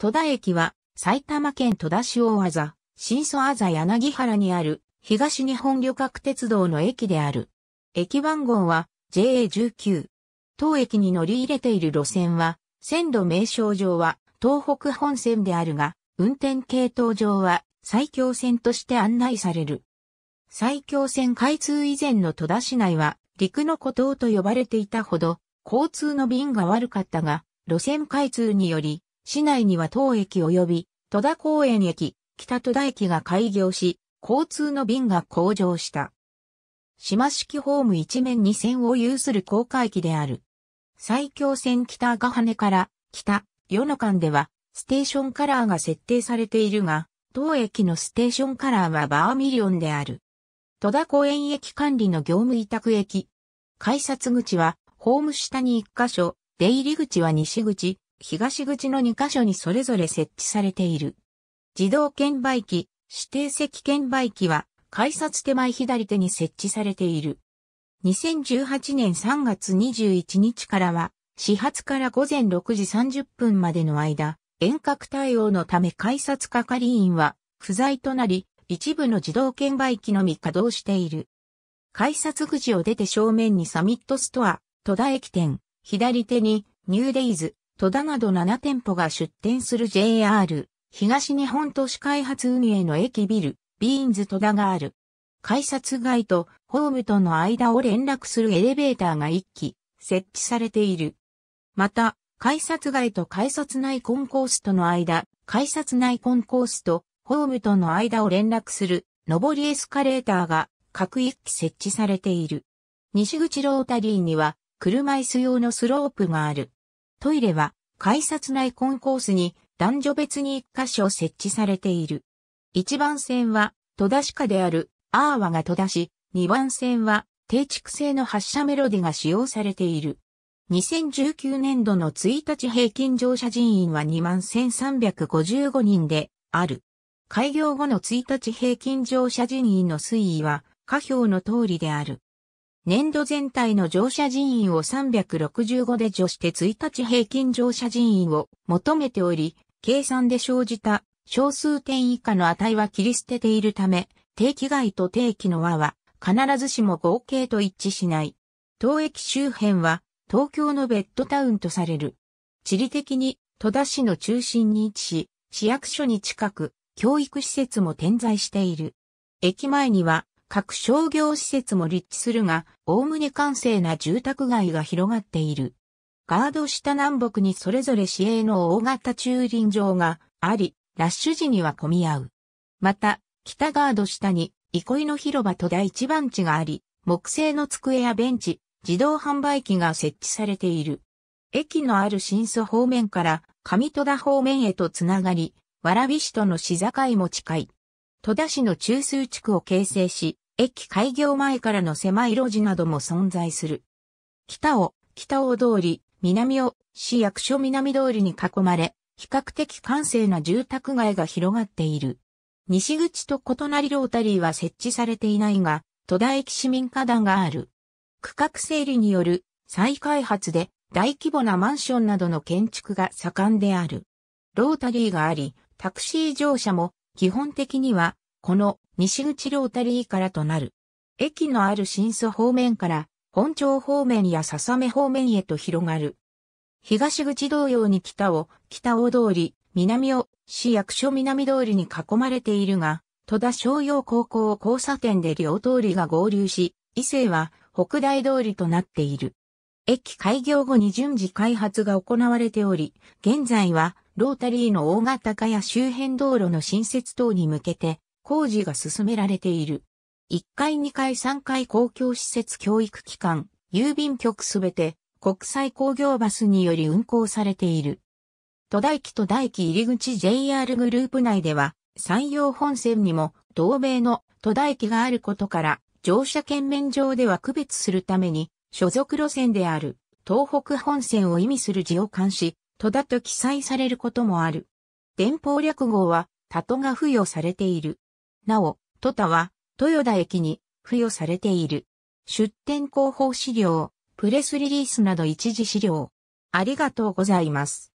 戸田駅は埼玉県戸田市大字、新祖あざ柳原にある東日本旅客鉄道の駅である。駅番号は JA19。当駅に乗り入れている路線は、線路名称上は東北本線であるが、運転系統上は埼京線として案内される。埼京線開通以前の戸田市内は陸の孤島と呼ばれていたほど、交通の便が悪かったが、路線開通により、市内には当駅及び戸田公園駅、北戸田駅が開業し、交通の便が向上した。島式ホーム一面二線を有する高架駅である。埼京線北ヶ羽から北、与野間では、ステーションカラーが設定されているが、当駅のステーションカラーはバーミリオンである。戸田公園駅管理の業務委託駅。改札口は、ホーム下に1箇所、出入り口は西口、東口の2カ所にそれぞれ設置されている。自動券売機、指定席券売機は、改札手前左手に設置されている。2018年3月21日からは、始発から午前6時30分までの間、遠隔対応のため改札係員は不在となり、一部の自動券売機のみ稼働している。改札口を出て正面にサミットストア、戸田駅店、左手にニューデイズ、戸田など7店舗が出店する JR 東日本都市開発運営の駅ビル、ビーンズ戸田がある。改札外とホームとの間を連絡するエレベーターが1機設置されている。また、改札外と改札内コンコースとの間、改札内コンコースとホームとの間を連絡する上りエスカレーターが各1機設置されている。西口ロータリーには車椅子用のスロープがある。トイレは改札内コンコースに男女別に1箇所設置されている。1番線は戸田市下であるアーワが戸田市、2番線は定畜性の発車メロディが使用されている。2019年度の1日平均乗車人員は21,355人である。開業後の1日平均乗車人員の推移は下表の通りである。年度全体の乗車人員を365で除して1日平均乗車人員を求めており、計算で生じた小数点以下の値は切り捨てているため、定期外と定期の和は必ずしも合計と一致しない。当駅周辺は東京のベッドタウンとされる。地理的に戸田市の中心に位置し、市役所に近く教育施設も点在している。駅前には各商業施設も立地するが、おおむね完成な住宅街が広がっている。ガード下南北にそれぞれ市営の大型駐輪場があり、ラッシュ時には混み合う。また、北ガード下に憩いの広場と第一番地があり、木製の机やベンチ、自動販売機が設置されている。駅のある新祖方面から上戸田方面へとつながり、蕨市との市境も近い。戸田市の中枢地区を形成し、駅開業前からの狭い路地なども存在する。北を、北大通り、南を、市役所南通りに囲まれ、比較的閑静な住宅街が広がっている。西口と異なりロータリーは設置されていないが、戸田駅市民花壇がある。区画整理による再開発で大規模なマンションなどの建築が盛んである。ロータリーがあり、タクシー乗車も基本的には、この西口ロータリーからとなる。駅のある新祖方面から、本町方面や笹目方面へと広がる。東口同様に北を、北大通り、南を、市役所南通りに囲まれているが、戸田商用高校交差点で両通りが合流し、伊勢は北大通りとなっている。駅開業後に順次開発が行われており、現在はロータリーの大型化や周辺道路の新設等に向けて工事が進められている。1階2階3階公共施設教育機関、郵便局すべて国際工業バスにより運行されている。都大駅都大駅入り口 JR グループ内では山陽本線にも同米の都大駅があることから乗車券面上では区別するために所属路線である東北本線を意味する字を監視、戸田と記載されることもある。伝法略号は、タトが付与されている。なお、戸田は、豊田駅に付与されている。出展広報資料、プレスリリースなど一時資料。ありがとうございます。